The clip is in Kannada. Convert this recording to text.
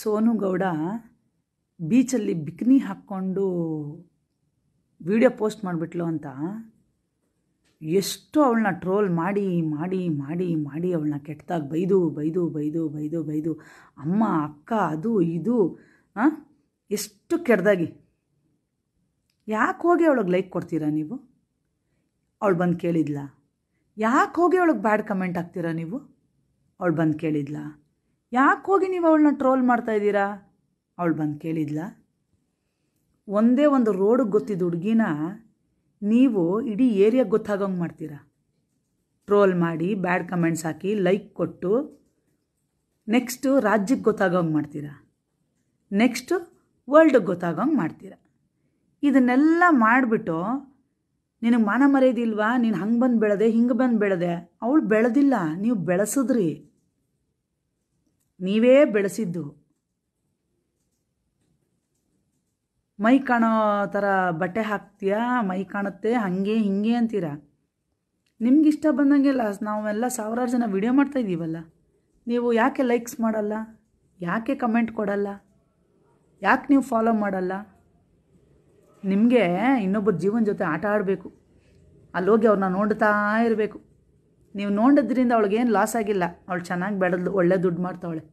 ಸೋನು ಗೌಡ ಬೀಚಲ್ಲಿ ಬಿಕ್ನಿ ಹಾಕ್ಕೊಂಡು ವಿಡಿಯೋ ಪೋಸ್ಟ್ ಮಾಡಿಬಿಟ್ಲು ಅಂತ ಎಷ್ಟು ಅವಳನ್ನ ಟ್ರೋಲ್ ಮಾಡಿ ಮಾಡಿ ಮಾಡಿ ಮಾಡಿ ಅವಳನ್ನ ಕೆಟ್ಟದಾಗ ಬೈದು ಬೈದು ಬೈದು ಬೈದು ಬೈದು ಅಮ್ಮ ಅಕ್ಕ ಅದು ಇದು ಎಷ್ಟು ಕೆಡ್ದಾಗಿ ಯಾಕೆ ಹೋಗಿ ಅವಳಿಗೆ ಲೈಕ್ ಕೊಡ್ತೀರಾ ನೀವು ಅವಳು ಬಂದು ಕೇಳಿದ್ಲಾ ಯಾಕೆ ಹೋಗಿ ಅವಳಿಗೆ ಬ್ಯಾಡ್ ಕಮೆಂಟ್ ಹಾಕ್ತೀರಾ ನೀವು ಅವಳು ಬಂದು ಕೇಳಿದ್ಲಾ ಯಾಕೆ ಹೋಗಿ ನೀವು ಅವಳನ್ನ ಟ್ರೋಲ್ ಮಾಡ್ತಾ ಇದ್ದೀರಾ ಅವಳು ಬಂದು ಕೇಳಿದ್ಲ ಒಂದೇ ಒಂದು ರೋಡಿಗೆ ಗೊತ್ತಿದ್ದ ಹುಡುಗಿನ ನೀವು ಇಡೀ ಏರಿಯಾಗೆ ಗೊತ್ತಾಗೋಂಗೆ ಮಾಡ್ತೀರಾ ಟ್ರೋಲ್ ಮಾಡಿ ಬ್ಯಾಡ್ ಕಮೆಂಟ್ಸ್ ಹಾಕಿ ಲೈಕ್ ಕೊಟ್ಟು ನೆಕ್ಸ್ಟು ರಾಜ್ಯಕ್ಕೆ ಗೊತ್ತಾಗೋಂಗೆ ಮಾಡ್ತೀರಾ ನೆಕ್ಸ್ಟು ವರ್ಲ್ಡ್ಗೆ ಗೊತ್ತಾಗೋಂಗೆ ಮಾಡ್ತೀರಾ ಇದನ್ನೆಲ್ಲ ಮಾಡಿಬಿಟ್ಟು ನಿನಗೆ ಮನ ಮರೆಯೋದಿಲ್ವಾ ನೀನು ಹಂಗೆ ಬಂದು ಬೆಳೆದೆ ಹಿಂಗೆ ಬಂದು ಬೆಳೆದೆ ಅವಳು ಬೆಳೆದಿಲ್ಲ ನೀವು ಬೆಳೆಸಿದ್ರಿ ನೀವೇ ಬೆಳೆಸಿದ್ದು ಮೈ ಕಾಣೋ ಥರ ಬಟ್ಟೆ ಹಾಕ್ತೀಯಾ ಮೈ ಕಾಣುತ್ತೆ ಹಾಗೆ ಹಿಂಗೆ ಅಂತೀರ ಇಷ್ಟ ಬಂದಂಗೆಲ್ಲ ನಾವೆಲ್ಲ ಸಾವಿರಾರು ಜನ ವಿಡಿಯೋ ಮಾಡ್ತಾ ಇದ್ದೀವಲ್ಲ ನೀವು ಯಾಕೆ ಲೈಕ್ಸ್ ಮಾಡಲ್ಲ ಯಾಕೆ ಕಮೆಂಟ್ ಕೊಡಲ್ಲ ಯಾಕೆ ನೀವು ಫಾಲೋ ಮಾಡಲ್ಲ ನಿಮಗೆ ಇನ್ನೊಬ್ಬರ ಜೀವನ ಜೊತೆ ಆಟ ಆಡಬೇಕು ಅಲ್ಲೋಗಿ ಅವ್ರನ್ನ ನೋಡ್ತಾ ಇರಬೇಕು ನೀವು ನೋಡಿದ್ರಿಂದ ಅವಳಿಗೇನು ಲಾಸ್ ಆಗಿಲ್ಲ ಅವಳು ಚೆನ್ನಾಗಿ ಬೆಳೆದು ಒಳ್ಳೆ ದುಡ್ಡು ಮಾಡ್ತಾವಳೆ